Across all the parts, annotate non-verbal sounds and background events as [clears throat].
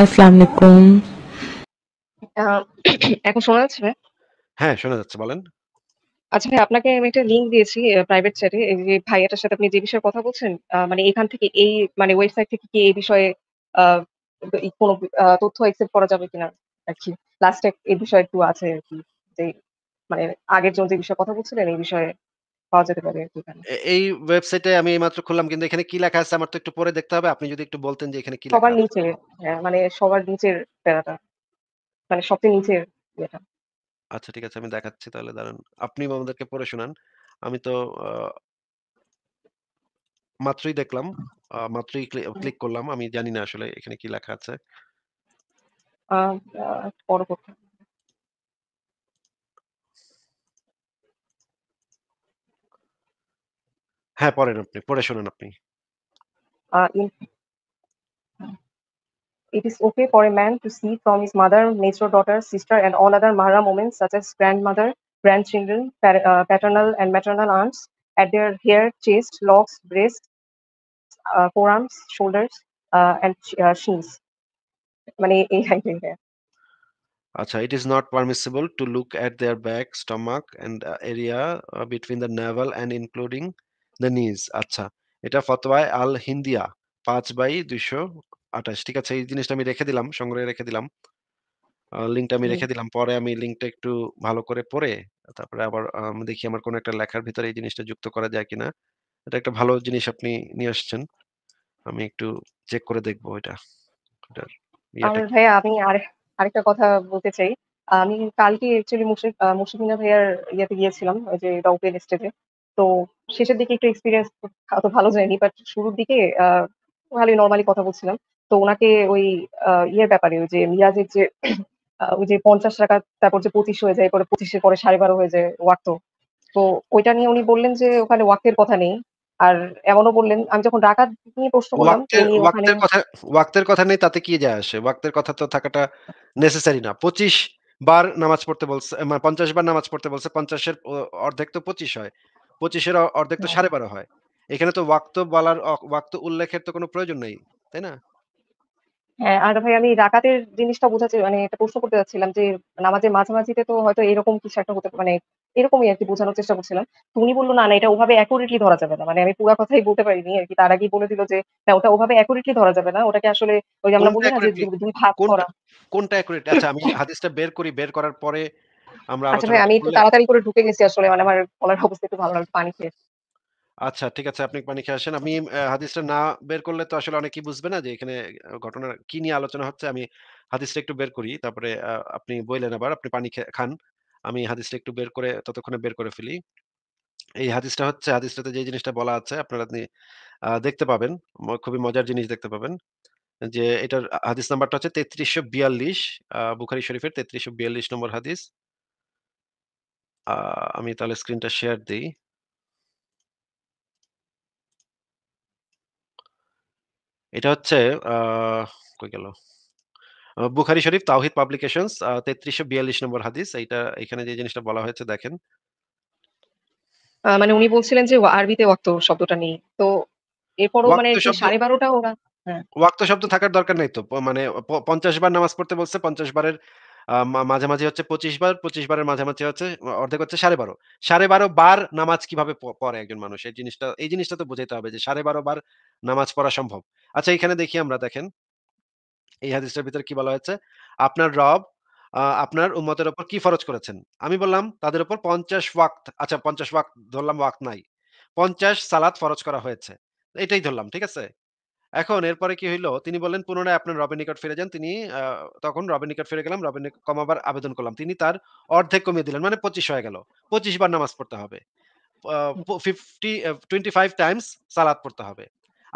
আসসালামু আলাইকুম আহ, [clears throat] এখন শোনা যাচ্ছে হ্যাঁ শোনা যাচ্ছে বলেন আচ্ছা ভাই আপনাকে আমি একটা লিংক দিয়েছি প্রাইভেট চ্যাটে এই যে ভাইয়াটার সাথে আপনি যে বিষয়ে কথা বলছেন আহ, মানে এখান থেকে এই মানে ওয়েবসাইট থেকে কি এই বিষয়ে আহ, কোনো আহ, তথ্য এক্সেপ্ট করা যাবে কিনা আর কি লাস্টে এই বিষয়ে একটু আছে আর কি যে মানে আগের জন যে বিষয়ে কথা বলছিলেন এই বিষয়ে পাওয়া যেতে পারে এই ওয়েবসাইটে আমি এইমাত্র খুললাম কিন্তু এখানে কি লেখা আছে আমার তো একটু পরে দেখতে হবে। আপনি যদি একটু বলতেন যে এখানে কি সবার নিচে হ্যাঁ, মানে সবার নিচের প্যারাটা। মানে সবচেয়ে নিচের আচ্ছা ঠিক আছে আমি দেখাচ্ছি তাহলে দাঁড়ান। আপনি আমাদেরকে পড়ে শোনান। আমি তো মাত্রই দেখলাম। মাত্রই ক্লিক করলাম। আমি জানি না আসলে এখানে কি লেখা আছে। হ্যাঁ পড়েন আপনি পড়ে আপনি it is okay for a man to see from his mother, natural daughter, sister, and all other Mahara women, such as grandmother, grandchildren, par- uh, paternal and maternal aunts, at their hair, chest, locks, breasts, uh, forearms, shoulders, uh, and uh, shins. Acha, it is not permissible to look at their back, stomach, and uh, area between the navel and including নিজ আচ্ছা এটা ফতোয়ায় আল হিন্দিয়া পাঁচ by দুইশো আঠাশ ঠিক আছে এই জিনিসটা আমি রেখে দিলাম সংগ্রহে রেখে দিলাম লিঙ্কটা আমি রেখে দিলাম পরে আমি লিঙ্কটা একটু ভালো করে পড়ে তারপরে আবার আমি দেখি আমার কোনো একটা লেখার ভিতরে এই জিনিসটা যুক্ত করা যায় কিনা এটা একটা ভালো জিনিস আপনি নিয়ে আসছেন আমি একটু চেক করে দেখব এটা ভাইয়া ভাই আমি আর আরেকটা কথা বলতে চাই আমি কালকে অ্যাকচুয়ালি মুশফিক ভাইয়ার ইয়েতে গিয়েছিলাম ওই যে রৌপের স্টেজে তো শেষের দিকে একটু এক্সপিরিয়েন্স অত ভালো যায়নি বাট শুরুর দিকে ভালোই নর্মালি কথা বলছিলাম তো ওনাকে ওই ইয়ের ব্যাপারে ওই যে মিরাজের যে [clears throat] ওই যে পঞ্চাশ টাকা তারপর যে পঁচিশ হয়ে যায় পরে পঁচিশের পরে সাড়ে বারো হয়ে যায় ওয়াক তো তো ওইটা নিয়ে উনি বললেন যে ওখানে ওয়াকের কথা নেই আর এমনও বললেন আমি যখন ডাকাত নিয়ে প্রশ্ন করলাম ওয়াক্তের কথা নেই তাতে কি যায় আসে ওয়াক্তের কথা তো থাকাটা নেসেসারি না পঁচিশ বার নামাজ পড়তে বলছে মানে পঞ্চাশ বার নামাজ পড়তে বলছে পঞ্চাশের অর্ধেক তো পঁচিশ হয় পঁচিশের অর্ধেক তো হ্যাঁ। সাড়ে বারো হয় এখানে তো ওয়াক্ত বলার ওয়াক্ত উল্লেখের তো কোনো প্রয়োজন নেই তাই না হ্যাঁ আর ভাই আমি রাকাতের জিনিসটা বোঝাচ্ছি মানে এটা প্রশ্ন করতে যাচ্ছিলাম যে নামাজের মাঝামাঝিতে তো হয়তো এরকম কিছু একটা হতে মানে এরকমই আর কি বোঝানোর চেষ্টা করছিলাম তুমি বললো না না এটা ওভাবে অ্যাকুরেটলি ধরা যাবে না মানে আমি পুরো কথাই বলতে পারিনি আর কি তার আগেই বলে দিল যে না ওটা ওভাবে অ্যাকুরেটলি ধরা যাবে না ওটাকে আসলে ওই আমরা বলি না যে দুই ভাগ করা কোনটা অ্যাকুরেট আচ্ছা আমি [laughs] হাদিসটা বের করি বের করার পরে আমরা আচ্ছা ভাই আমি একটু তাড়াতাড়ি করে ঢুকে গেছি আসলে মানে আমার গলার অবস্থা একটু ভালো না পানি খেয়ে আচ্ছা ঠিক আছে আপনি পানি খেয়ে আসেন আমি হাদিসটা না বের করলে তো আসলে অনেকেই বুঝবে না যে এখানে ঘটনা কি নিয়ে আলোচনা হচ্ছে আমি হাদিসটা একটু বের করি তারপরে আপনি আবার আপনি পানি খান আমি হাদিসটা একটু বের করে ততক্ষণে বের করে ফেলি এই হাদিসটা হচ্ছে হাদিসটাতে যে জিনিসটা বলা আছে আপনারা আপনি দেখতে পাবেন খুবই মজার জিনিস দেখতে পাবেন যে এটার হাদিস নাম্বারটা হচ্ছে তেত্রিশশো বিয়াল্লিশ বুখারি শরীফের তেত্রিশশো বিয়াল্লিশ নম্বর হাদিস আমি তাহলে স্ক্রিনটা শেয়ার দিই এটা হচ্ছে কই গেল বুখারি শরীফ তাওহিদ পাবলিকেশনস তেত্রিশশো বিয়াল্লিশ নম্বর হাদিস এইটা এখানে যে জিনিসটা বলা হয়েছে দেখেন মানে উনি বলছিলেন যে আরবিতে ওয়াক্ত শব্দটা নেই তো এরপরও মানে সাড়ে বারোটা ওরা হ্যাঁ। ওয়াক্ত শব্দ থাকার দরকার নেই তো মানে পঞ্চাশ বার নামাজ পড়তে বলছে পঞ্চাশ বারের মাঝে মাঝে হচ্ছে পঁচিশ বার পঁচিশ বারের মাঝে মাঝে হচ্ছে অর্ধেক হচ্ছে সাড়ে বারো সাড়ে বারো বার নামাজ কিভাবে পড়ে একজন মানুষ এই জিনিসটা এই জিনিসটা তো বোঝাইতে হবে যে সাড়ে বারো বার নামাজ পড়া সম্ভব আচ্ছা এখানে দেখি আমরা দেখেন এই হাদিসটার ভিতরে কি বলা হয়েছে আপনার রব আপনার উম্মতের ওপর কি ফরজ করেছেন আমি বললাম তাদের উপর পঞ্চাশ ওয়াক্ত আচ্ছা পঞ্চাশ ওয়াক্ত ধরলাম ওয়াক্ত নাই পঞ্চাশ সালাত ফরজ করা হয়েছে এটাই ধরলাম ঠিক আছে এখন এরপরে কি হইলো? তিনি বলেন "পুনরায় আপনার রবের নিকট ফিরে যান।" তিনি তখন রবের নিকট ফিরে গেলাম। রবের নিক কমাবার আবেদন করলাম। তিনি তার অর্ধেক কমিয়ে দিলেন। মানে পঁচিশ হয়ে গেল। পঁচিশ বার নামাজ পড়তে হবে। আ হুম। প টাইমস সালাত পড়তে হবে।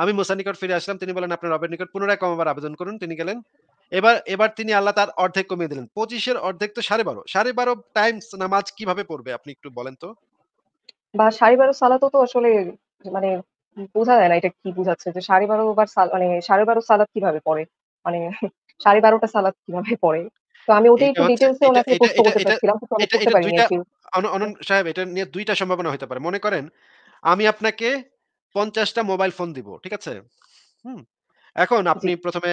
আমি মুসার নিকট ফিরে আসলাম। তিনি বলেন "আপনার রবের নিকট পুনরায় কমাবার আবেদন করুন।" তিনি গেলেন। এবার এবার তিনি আল্লাহ তার অর্ধেক কমিয়ে দিলেন। পঁচিশের অর্ধেক তো সাড়ে বারো সাড়ে বারো টাইমস নামাজ কিভাবে পড়বে? আপনি একটু বলেন তো। বা সাড়ে বারো সালাতও তো আসলে মানে বোঝা যায় না এটা কি বোঝাচ্ছে যে সাড়ে বারো বার মানে সাড়ে বারো সালাদ কিভাবে পড়ে মানে সাড়ে বারোটা সালাদ কিভাবে পড়ে তো আমি ওটাই একটু ডিটেইলসে ওনাকে প্রশ্ন করতে চাচ্ছিলাম কিন্তু আমি করতে পারিনি অনন সাহেব এটা নিয়ে দুইটা সম্ভাবনা হতে পারে মনে করেন আমি আপনাকে পঞ্চাশটা মোবাইল ফোন দিব ঠিক আছে হুম এখন আপনি প্রথমে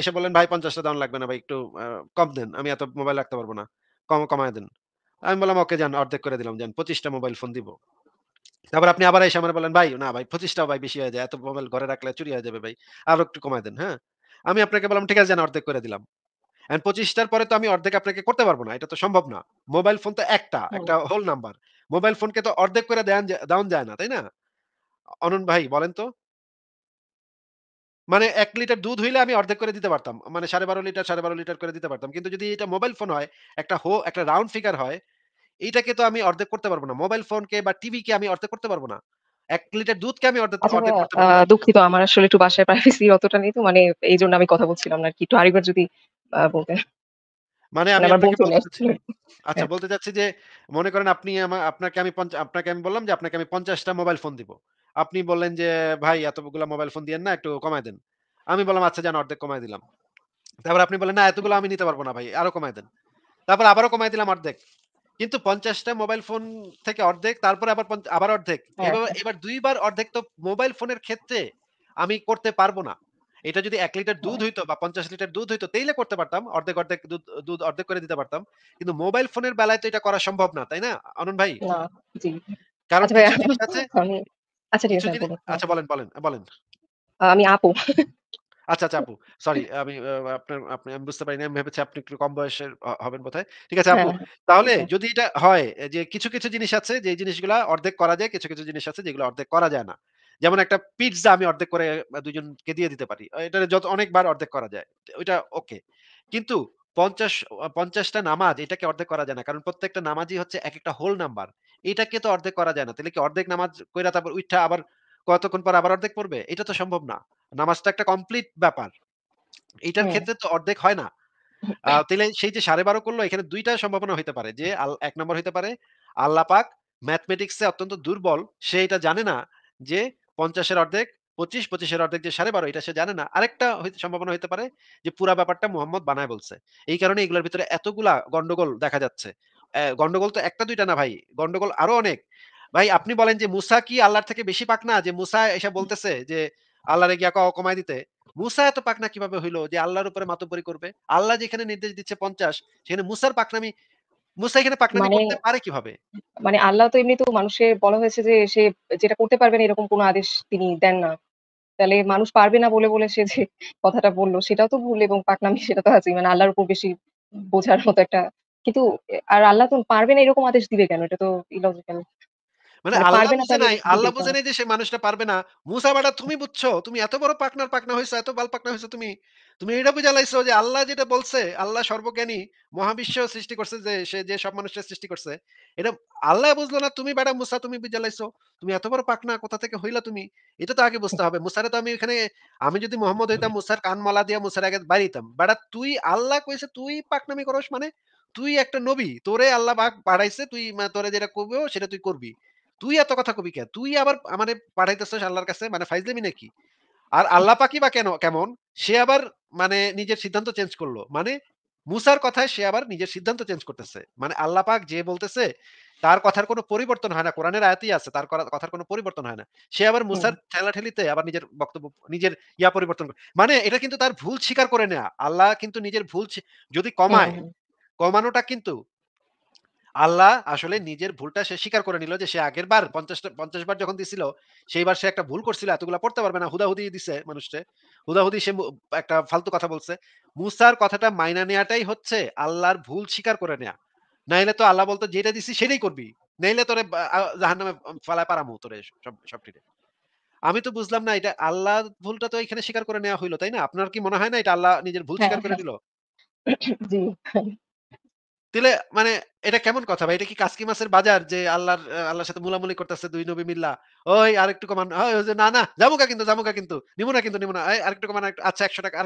এসে বলেন ভাই পঞ্চাশটা দাম লাগবে না ভাই একটু কম দেন আমি এত মোবাইল রাখতে পারবো না কম কমায় দেন আমি বললাম ওকে যান অর্ধেক করে দিলাম যান পঁচিশটা মোবাইল ফোন দিব তারপর আপনি আবার এসে আমার বলেন ভাই না ভাই পঁচিশটা ভাই বেশি হয়ে যায় এত মোবাইল ঘরে রাখলে চুরি হয়ে যাবে ভাই আরো একটু কমায় দেন হ্যাঁ আমি আপনাকে বললাম ঠিক আছে যেন অর্ধেক করে দিলাম এন্ড পঁচিশটার পরে তো আমি অর্ধেক আপনাকে করতে পারবো না এটা তো সম্ভব না মোবাইল ফোন তো একটা একটা হোল নাম্বার মোবাইল ফোনকে তো অর্ধেক করে দেন দাউন যায় না তাই না অনন ভাই বলেন তো মানে এক লিটার দুধ হইলে আমি অর্ধেক করে দিতে পারতাম মানে সাড়ে বারো লিটার সাড়ে বারো লিটার করে দিতে পারতাম কিন্তু যদি এটা মোবাইল ফোন হয় একটা হো একটা রাউন্ড ফিগার হয় এইটাকে তো আমি অর্ধেক করতে পারবো না মোবাইল ফোনকে বা টিভিকে আমি অর্ধেক করতে পারবো না এক লিটার দুধকে আমি অর্ধেক আচ্ছা করতে পারবো না দুঃখিত আমার আসলে একটু বাসায় প্রাইভেসি অতটা নেই তো মানে এই জন্য আমি কথা বলছিলাম না কি একটু আরেকবার যদি মানে আমি মানে আচ্ছা হ্যাঁ। বলতে চাচ্ছি যে মনে করেন আপনি আপনাকে আমি আপনাকে আমি বললাম যে আপনাকে আমি পঞ্চাশটা মোবাইল ফোন দিব আপনি বললেন যে ভাই এতগুলো মোবাইল ফোন দিয়েন না একটু কমায় দেন আমি বললাম আচ্ছা জান অর্ধেক কমায় দিলাম তারপর আপনি বলেন না এতগুলো আমি নিতে পারবো না ভাই আরো কমায় দেন তারপর আবারও কমায় দিলাম অর্ধেক কিন্তু পঞ্চাশটা মোবাইল ফোন থেকে অর্ধেক তারপরে আবার আবার অর্ধেক হ্যাঁ। এবার দুইবার অর্ধেক তো মোবাইল ফোনের ক্ষেত্রে আমি করতে পারবো না এটা যদি এক লিটার দুধ হ্যাঁ। হইতো বা পঞ্চাশ লিটার দুধ হইতো তাইলে করতে পারতাম অর্ধেক অর্ধেক দুধ অর্ধেক করে দিতে পারতাম কিন্তু মোবাইল ফোনের বেলায় তো এটা করা সম্ভব না তাই না অনন ভাই কারণ আচ্ছা আচ্ছা, আচ্ছা বলেন বলেন বলেন আমি আপু আচ্ছা, আচ্ছা আপু সরি হ্যাঁ। আমি আপনার আপনি আমি বুঝতে পারি না আমি ভেবেছি আপনি একটু কম বয়সের হ- হবেন বোধহয় ঠিক আছে হ্যাঁ, আপু হ্যাঁ, তাহলে আচ্ছা। যদি এটা হয় যে কিছু কিছু জিনিস আছে যে জিনিসগুলো অর্ধেক করা যায় কিছু কিছু জিনিস আছে যেগুলো অর্ধেক করা যায় না যেমন একটা পিৎজা আমি অর্ধেক করে আহ, দুজনকে দিয়ে দিতে পারি এটা যত অনেকবার অর্ধেক করা যায় ওইটা ওকে কিন্তু পঞ্চাশ পঞ্চাশটা নামাজ এটাকে অর্ধেক করা যায় না কারণ প্রত্যেকটা নামাজই হচ্ছে এক একটা হোল নাম্বার এটাকে তো অর্ধেক করা যায় না তাহলে কি অর্ধেক নামাজ কইরা তারপর উইঠা আবার কতক্ষণ পর আবার অর্ধেক পড়বে এটা তো সম্ভব না নামাজটা একটা কমপ্লিট ব্যাপার এটার হ্যাঁ। ক্ষেত্রে তো অর্ধেক হয় না হ্যাঁ। তাহলে সেই যে সাড়ে বারো করলো এখানে দুইটা সম্ভাবনা হতে পারে যে এক নম্বর হতে পারে আল্লাহ পাক ম্যাথমেটিক্সে অত্যন্ত দুর্বল সে এটা জানে না যে পঞ্চাশের অর্ধেক পঁচিশ পঁচিশের অর্ধেক যে সাড়ে বারো এটা সে জানে না আরেকটা সম্ভাবনা হতে পারে যে পুরা ব্যাপারটা মোহাম্মদ বানায় বলছে এই কারণে এগুলোর ভিতরে এতগুলা গন্ডগোল দেখা যাচ্ছে গন্ডগোল তো একটা দুইটা না ভাই গন্ডগোল আরো অনেক ভাই আপনি বলেন যে মুসা কি আল্লাহর থেকে বেশি পাক না যে মুসা এসে বলতেছে যে আল্লাহরে গিয়া কমায় দিতে মুসা এত পাকনা কিভাবে হইলো যে আল্লাহর উপরে মাতব্বরি করবে আল্লাহ যেখানে নির্দেশ দিচ্ছে পঞ্চাশ সেখানে মুসার পাকনামি মুসা এখানে পাকনামি মানে করতে পারে কিভাবে মানে আল্লাহ তো এমনি তো মানুষে বলা হয়েছে যে সে যেটা করতে পারবে না এরকম কোনো আদেশ তিনি দেন না তাহলে মানুষ পারবে না বলে বলে সে যে কথাটা বললো সেটাও তো ভুল এবং পাকনামি সেটা তো আছে মানে আল্লাহর উপর বেশি বোঝার মতো একটা কিন্তু আর আল্লাহ তো পারবে না এরকম আদেশ দিবে কেন এটা তো ইলজিক্যাল মানে, মানে আল্লাহ বুঝে নাই আল্লাহ বুঝে নাই যে সে মানুষটা পারবে না মুসা তুমি বুঝছো তুমি এত বড় পাকনার পাকনা হয়েছো এত বাল পাকনা হয়েছো তুমি তুমি এটা লাইছো যে আল্লাহ যেটা বলছে আল্লাহ সর্বজ্ঞানী মহাবিশ্ব সৃষ্টি করছে যে সে যে সব সৃষ্টি করছে এটা আল্লাহ বুঝলো না তুমি মুসা তুমি লাইছো তুমি এত বড় পাকনা কোথা থেকে হইলা তুমি এটা তো আগে বুঝতে হবে মুসারে তো আমি এখানে আমি যদি মোহাম্মদ হইতাম মুসার মালা দিয়া মুসার আগে বাড়িতাম বেটা তুই আল্লাহ কইছে তুই পাকনামি করস মানে তুই একটা নবী তোরে আল্লাহ বাড়াইছে তুই তোরে যেটা করবো সেটা তুই করবি তুই এত কথা কবি কে তুই আবার মানে পাঠাইতেছিস আল্লাহর কাছে মানে ফাইজলামি নাকি আর আল্লাহ পাকি বা কেন কেমন সে আবার মানে নিজের সিদ্ধান্ত চেঞ্জ করলো মানে মুসার কথায় সে আবার নিজের সিদ্ধান্ত চেঞ্জ করতেছে মানে আল্লাহ পাক যে বলতেছে তার কথার কোনো পরিবর্তন হয় না কোরআনের আয়াতেই আছে তার কথার কোনো পরিবর্তন হয় না সে আবার মুসার ঠেলা ঠেলিতে আবার নিজের বক্তব্য নিজের ইয়া পরিবর্তন মানে এটা কিন্তু তার ভুল স্বীকার করে নেয়া আল্লাহ কিন্তু নিজের ভুল যদি কমায় কমানোটা কিন্তু আল্লাহ আসলে নিজের ভুলটা সে স্বীকার করে নিল যে সে আগের বার পঞ্চাশটা পঞ্চাশ বার যখন দিছিল সেইবার সে একটা ভুল করছিল এতগুলা পড়তে পারবে না হুদাহুদি দিছে মানুষকে হুদাহুদি সে একটা ফালতু কথা বলছে মুসার কথাটা মাইনা নেয়াটাই হচ্ছে আল্লাহর ভুল স্বীকার করে নেয়া নাইলে তো আল্লাহ বলতো যেটা দিছি সেটাই করবি নাইলে তোরে জাহান নামে ফালায় পারামু তোরে সব ঠিক আমি তো বুঝলাম না এটা আল্লাহ ভুলটা তো এখানে স্বীকার করে নেওয়া হইলো তাই না আপনার কি মনে হয় না এটা আল্লাহ নিজের ভুল হ্যাঁ, স্বীকার করে হ্যাঁ। দিল জি দিলে মানে এটা কেমন কথা ভাই এটা কি কাসকি মাছের বাজার যে আল্লাহর আল্লাহর সাথে মুলামুলি করতেছে দুই নবী মিল্লা ওই আরেকটু কমান ওই যে না না জামুকা কিন্তু জামুকা কিন্তু নিমু না কিন্তু নিমু না আরেকটু কমান আচ্ছা একশো টাকা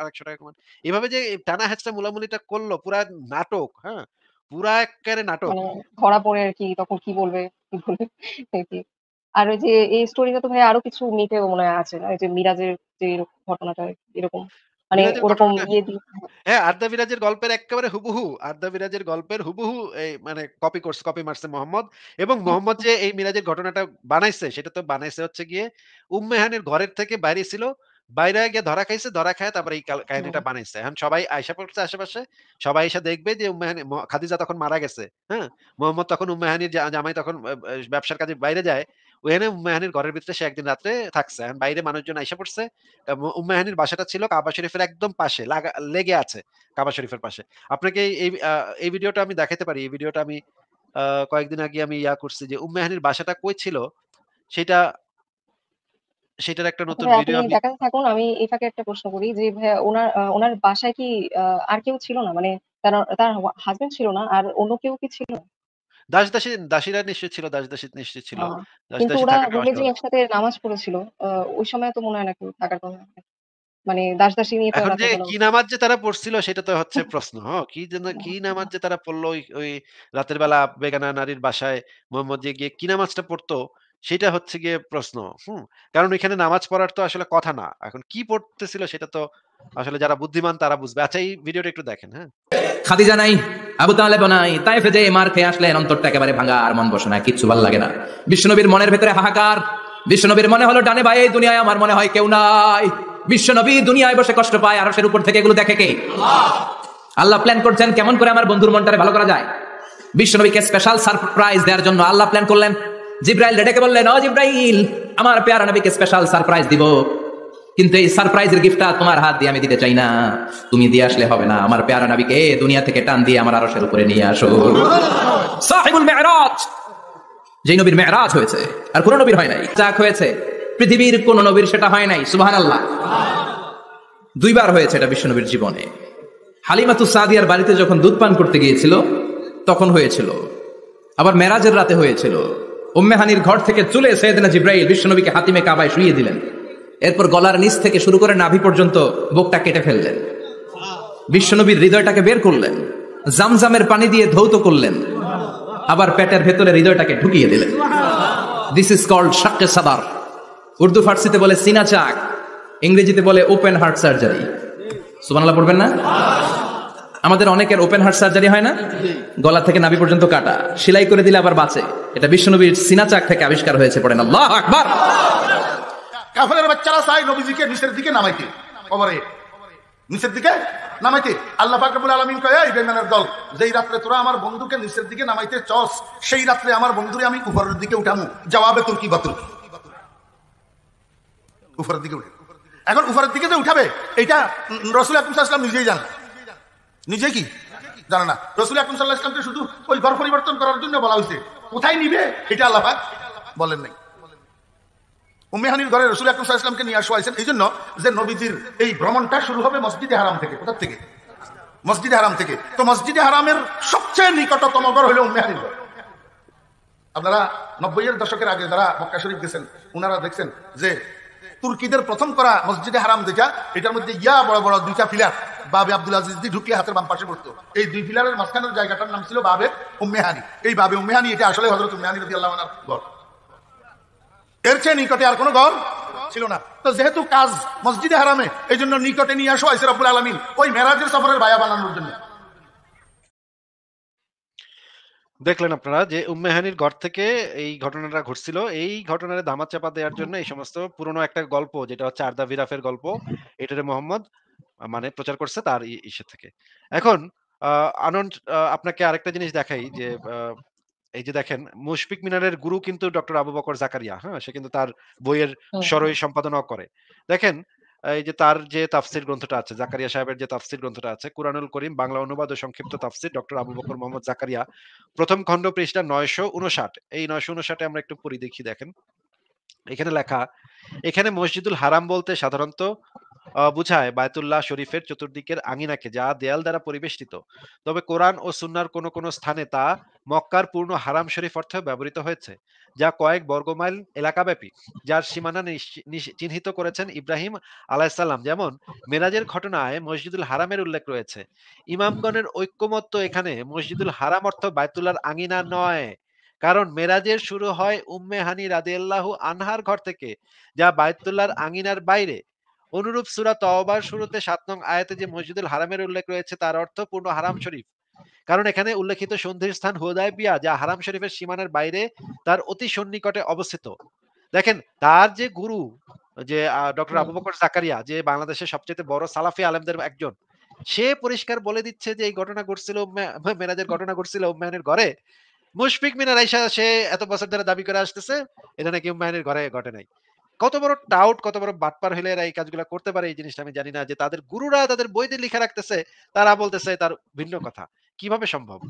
আরেকশো টাকা কমান এভাবে যে টানা হ্যাচটা মুলামুলিটা করলো পুরা নাটক হ্যাঁ পুরা একেবারে নাটক মানে ধরা পড়ে আর কি তখন কি বলবে কি বলবে আর ওই যে এই স্টোরিটা তো ভাই আরো কিছু মিটে মনে হয় আছে না ওই যে মিরাজের যে ঘটনাটা এরকম মানে ওরকম ইয়ে দিয়ে হ্যাঁ আর্দা বিরাজের গল্পের একেবারে হুবহু আর্দা বিরাজের গল্পের হুবহু এই মানে কপি কোর্স কপি মারছে মোহাম্মদ এবং মোহাম্মদ যে এই মিরাজের ঘটনাটা বানাইছে সেটা তো বানাইছে হচ্ছে গিয়ে উম্মেহানের ঘরের থেকে বাইরে ছিল বাইরে গিয়ে ধরা খাইছে ধরা খায় তারপরে এই কাহিনীটা বানাইছে এখন সবাই আয়সা পড়ছে আশেপাশে সবাই এসে দেখবে যে উম্মাহানি খাদিজা তখন মারা গেছে হ্যাঁ মোহাম্মদ তখন উম্মাহানির জামাই তখন ব্যবসার কাজে বাইরে যায় ওখানে উম্মাহানির ঘরের ভিতরে সে একদিন রাত্রে থাকছে বাইরে মানুষজন এসে পড়ছে উম্মাহানির বাসাটা ছিল কাবা শরীফের একদম পাশে লেগে আছে কাবা শরীফের পাশে আপনাকে এই এই ভিডিওটা আমি দেখাতে পারি এই ভিডিওটা আমি কয়েকদিন আগে আমি ইয়া করছি যে উম্মাহানির বাসাটা কই ছিল সেটা সেটার একটা আচ্ছা, নতুন ভিডিও আমি দেখাতে থাকুন আমি এই ফাঁকে একটা প্রশ্ন করি যে ভাইয়া ওনার ওনার বাসায় কি আর কেউ ছিল না মানে তার তার হাজবেন্ড ছিল না আর অন্য কেউ কি ছিল না দাসদাসী দাসীরা নিশ্চয় ছিল দাসদাসী নিশ্চয় ছিল হ্যাঁ, কিন্তু ওরা যে একসাথে নামাজ পড়েছিল ওই সময় তো মনে হয় না কেউ থাকার কথা মানে নিয়ে এখন যে কি নামাজ যে তারা পড়ছিল সেটা তো হচ্ছে [laughs] প্রশ্ন হ হ্যাঁ? কি যেন হ্যাঁ, কি নামাজ যে তারা পড়লো ওই ওই রাতের বেলা বেগানা নারীর বাসায় মোহাম্মদ যে গিয়ে কি নামাজটা পড়তো সেটা হচ্ছে গিয়ে প্রশ্ন হুম কারণ এখানে নামাজ পড়ার তো আসলে কথা না এখন কি পড়তেছিল সেটা তো আসলে যারা বুদ্ধিমান তারা বুঝবে আচ্ছা এই ভিডিওটা একটু দেখেন হ্যাঁ খাদিজা নাই আবু তাহলে বনাই তাই ফেজে মার খেয়ে আসলে অন্তরটা একেবারে ভাঙা আর মন বসে না কিচ্ছু ভাল লাগে না বিষ্ণুবীর মনের ভেতরে হাহাকার বিষ্ণুবীর মনে হলো ডানে ভাই এই দুনিয়ায় আমার মনে হয় কেউ নাই বিশ্বনবী দুনিয়ায় বসে কষ্ট পায় আরসের উপর থেকে এগুলো দেখে কে আল্লাহ প্ল্যান করছেন কেমন করে আমার বন্ধুর মনটারে ভালো করা যায় বিশ্বনবীকে স্পেশাল সারপ্রাইজ দেওয়ার জন্য আল্লাহ প্ল্যান করলেন জিব্রাইল ডেকে বললেন ও জিব্রাইল আমার পেয়ারা নবীকে স্পেশাল সারপ্রাইজ দিব কিন্তু এই সারপ্রাইজের গিফটটা তোমার হাত দিয়ে আমি দিতে চাই না তুমি দিয়ে আসলে হবে না আমার পেয়ারা নবীকে দুনিয়া থেকে টান দিয়ে আমার আরশের উপরে নিয়ে আসো সাহিবুল মেহরাজ যে নবীর মেহরাজ হয়েছে আর কোন নবীর হয় নাই চাক হয়েছে পৃথিবীর কোন নবীর সেটা হয় নাই সুবাহ আল্লাহ দুইবার হয়েছে এটা বিশ্ব নবীর জীবনে হালিমাতু সাদিয়ার বাড়িতে যখন দুধ পান করতে গিয়েছিল তখন হয়েছিল আবার মেরাজের রাতে হয়েছিল উম্মেহানির ঘর থেকে চলে সৈয়দনা জিব্রাইল বিশ্বনবীকে হাতিমে কাবায় শুয়ে দিলেন এরপর গলার নিচ থেকে শুরু করে নাভি পর্যন্ত বুকটা কেটে ফেললেন বিশ্বনবীর হৃদয়টাকে বের করলেন জামজামের পানি দিয়ে ধৌত করলেন আবার পেটের ভেতরে হৃদয়টাকে ঢুকিয়ে দিলেন দিস ইজ কল্ড শাক্কে সাদার উর্দু ফার্সিতে বলে সিনা চাক ইংরেজিতে বলে ওপেন হার্ট সার্জারি সুবানাল্লাহ পড়বেন না আমাদের অনেকের ওপেন হার্ট সার্জারি হয় না গলা থেকে নাভি পর্যন্ত কাটা সেলাই করে দিলে আবার বাঁচে এটা বিশ্বনবীর সিনাচাক থেকে আবিষ্কার হয়েছে পড়েন আল্লাহ আকবার কাফেরের বাচ্চারা চাই নবীজিকে নিচের দিকে নামাইতে কবরে নিচের দিকে নামাইতে আল্লাহ ফাকরুল আলমিন কয় এই দল যেই রাত্রে তোরা আমার বন্ধুকে নিচের দিকে নামাইতে চস সেই রাত্রে আমার বন্ধুরে আমি উপরের দিকে উঠামু জবাবে তুর্কি বাতুল উপরের দিকে উঠে এখন উপরের দিকে যে উঠাবে এটা রসুল আকরুল নিজেই জানা নিজে কি জানে না রসুল আকরম সাল্লাহ ইসলামকে শুধু ওই ঘর পরিবর্তন করার জন্য বলা হয়েছে কোথায় নিবে এটা আল্লাহাক বলেন নাই উমেহানির ঘরে রসুল আকরম সাল্লাহ ইসলামকে নিয়ে আসা হয়েছেন এই জন্য যে নবীজির এই ভ্রমণটা শুরু হবে মসজিদে হারাম থেকে কোথার থেকে মসজিদে হারাম থেকে তো মসজিদে হারামের সবচেয়ে নিকটতম ঘর হলো উমেহানির ঘর আপনারা নব্বই এর দশকের আগে যারা মক্কা শরীফ গেছেন ওনারা দেখছেন যে তুর্কিদের প্রথম করা মসজিদে হারাম দেখা এটার মধ্যে ইয়া বড় বড় দুইটা ফিলার বাবে আব্দুল আজিজি দিয়ে ঢুকিয়ে হাতের বাম পাশে পড়তো এই দুই পিলারের মাঝখানের জায়গাটার নাম ছিল বাবে উম্মেহানি এই বাবে উম্মেহানি এটা আসলে হজরত উম্মেহানি রবি আল্লাহ ঘর এর চেয়ে নিকটে আর কোনো ঘর ছিল না তো যেহেতু কাজ মসজিদে হারামে এই জন্য নিকটে নিয়ে আসো আইসির আব্বুল আলমিন ওই মেরাজের সফরের বায়া বানানোর জন্য দেখলেন আপনারা যে উম্মেহানির ঘর থেকে এই ঘটনাটা ঘটছিল এই ঘটনার ধামাচাপা দেওয়ার জন্য এই সমস্ত পুরনো একটা গল্প যেটা হচ্ছে আর্দা বিরাফের গল্প এটারে মোহাম্মদ মানে প্রচার করছে তার ইসে থেকে এখন আনন্দ আপনাকে আরেকটা জিনিস দেখাই যে এই যে দেখেন মুশফিক মিনারের গুরু কিন্তু ডক্টর আবু বকর জাকারিয়া হ্যাঁ সে কিন্তু তার বইয়ের হ্যাঁ, হ্যাঁ। সরই সম্পাদনা করে দেখেন এই যে তার যে তাফসির গ্রন্থটা আছে জাকারিয়া সাহেবের যে তাফসির গ্রন্থটা আছে কুরআনুল করিম বাংলা অনুবাদ ও সংক্ষিপ্ত তাফসির ডক্টর আবু বকর মোহাম্মদ জাকারিয়া প্রথম খণ্ড পৃষ্ঠা নয়শো উনষাট এই নয়শো উনষাটে আমরা একটু পড়ি দেখি দেখেন এখানে লেখা এখানে মসজিদুল হারাম বলতে সাধারণত বুঝায় বায়তুল্লাহ শরীফের চতুর্দিকের আঙিনাকে যা দেয়াল দ্বারা পরিবেষ্টিত তবে কোরআন ও সুন্নার কোনো কোনো স্থানে তা মক্কার পূর্ণ হারাম শরীফ অর্থে ব্যবহৃত হয়েছে যা কয়েক বর্গমাইল এলাকাব্যাপী যার সীমানা চিহ্নিত করেছেন ইব্রাহিম আলাইসাল্লাম যেমন মেরাজের ঘটনায় মসজিদুল হারামের উল্লেখ রয়েছে ইমামগণের ঐক্যমত্য এখানে মসজিদুল হারাম অর্থ বায়তুল্লার আঙিনা নয় কারণ মেরাজের শুরু হয় উম্মে হানি রাদেল্লাহু আনহার ঘর থেকে যা বায়তুল্লার আঙিনার বাইরে অনুরূপ সুরা তওবার শুরুতে সাত নং আয়াতে যে মসজিদুল হারামের উল্লেখ রয়েছে তার অর্থ পূর্ণ হারাম শরীফ কারণ এখানে উল্লেখিত সন্ধির স্থান হুদায়বিয়া যা হারাম শরীফের সীমানার বাইরে তার অতি সন্নিকটে অবস্থিত দেখেন তার যে গুরু যে ডক্টর আবু বকর জাকারিয়া যে বাংলাদেশের সবচেয়ে বড় সালাফি আলেমদের একজন সে পরিষ্কার বলে দিচ্ছে যে এই ঘটনা ঘটছিল মেরাজের ঘটনা ঘটছিল উম্মায়নের ঘরে মুশফিক মিনার আইসা সে এত বছর ধরে দাবি করে আসতেছে এটা নাকি উম্মায়নের ঘরে ঘটে নাই কত বড় টাউট কত বড় বাটপার হলে এরা এই কাজগুলো করতে পারে এই জিনিসটা আমি জানি না যে তাদের গুরুরা তাদের বইতে লিখে রাখতেছে তারা বলতেছে তার ভিন্ন কথা কিভাবে সম্ভব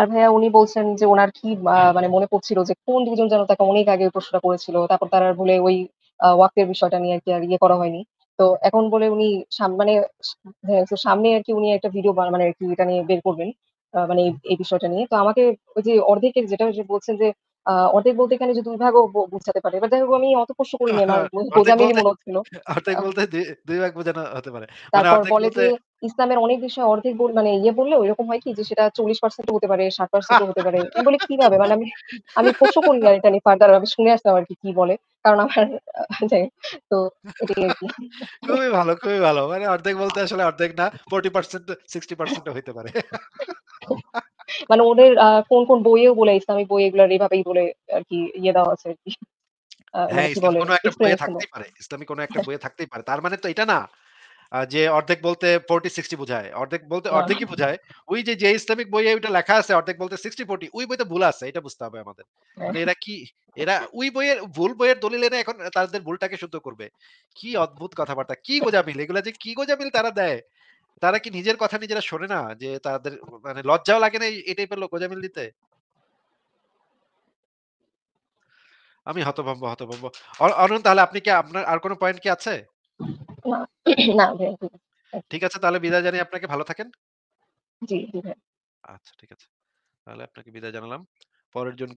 আর ভাইয়া উনি বলছেন যে ওনার কি মানে মনে পড়ছিল যে কোন দুজন যেন তাকে অনেক আগে প্রশ্নটা করেছিল তারপর তারা ভুলে ওই ওয়াকের বিষয়টা নিয়ে আর কি আর ইয়ে করা হয়নি তো এখন বলে উনি মানে হ্যাঁ, সামনে আর কি উনি একটা ভিডিও মানে আর কি এটা নিয়ে বের করবেন মানে এই বিষয়টা নিয়ে তো আমাকে ওই যে অর্ধেকের যেটা বলছেন যে অর্ধেক বলতে এখানে যে দুই ভাগও বোঝাতে পারে এবার দেখো আমি অত কষ্ট করি না বোঝামিনি মূলক ছিল অর্ধেক বলতে [laughs] দুই ভাগ বোঝানো হতে পারে মানে তারপর বলে যে ইসলামের অনেক বিষয় অর্ধেক বল মানে ইয়ে বললে ওইরকম হয় কি যে সেটা চল্লিশ পার্সেন্ট হতে পারে ষাট পার্সেন্ট [laughs] হতে পারে আমি বলি কিভাবে মানে আমি আমি কষ্ট করি না এটা নিয়ে ফার্দার আমি শুনে আসলাম আর কি কি বলে কারণ আমার যাই তো খুবই ভালো খুবই ভালো মানে অর্ধেক বলতে আসলে অর্ধেক না ফোর্টি পার্সেন্ট সিক্সটি পার্সেন্ট হইতে পারে [laughs] মানে ওদের কোন কোন বইয়েও বলে ইসলামিক বই এগুলো এভাবেই বলে আর কি ইয়ে দেওয়া আছে আর মানে হ্যাঁ, কি মানে লেখা আছে অর্ধেক বলতে সিক্সটি ওই বইতে ভুল আছে এটা বুঝতে হবে আমাদের হ্যাঁ। মানে এরা কি এরা ওই বইয়ের ভুল বইয়ের দলিল এখন তাদের ভুলটাকে শুদ্ধ করবে কি অদ্ভুত কথাবার্তা কি গোজামিল এগুলা যে কি গোজামিল তারা দেয় তারা কি নিজের কথা নিজেরা শোনে না যে তাদের মানে লজ্জাও লাগে না এই টাইপের গোজামিল দিতে আমি হতভম্ব হতভম্ব অরুণ তাহলে আপনি কি আপনার আর কোনো পয়েন্ট কি [clears throat] আছে ঠিক আছে তাহলে বিদায় জানিয়ে আপনাকে ভালো থাকেন জি আচ্ছা ঠিক আছে তাহলে আপনাকে বিদায় জানালাম পরের জন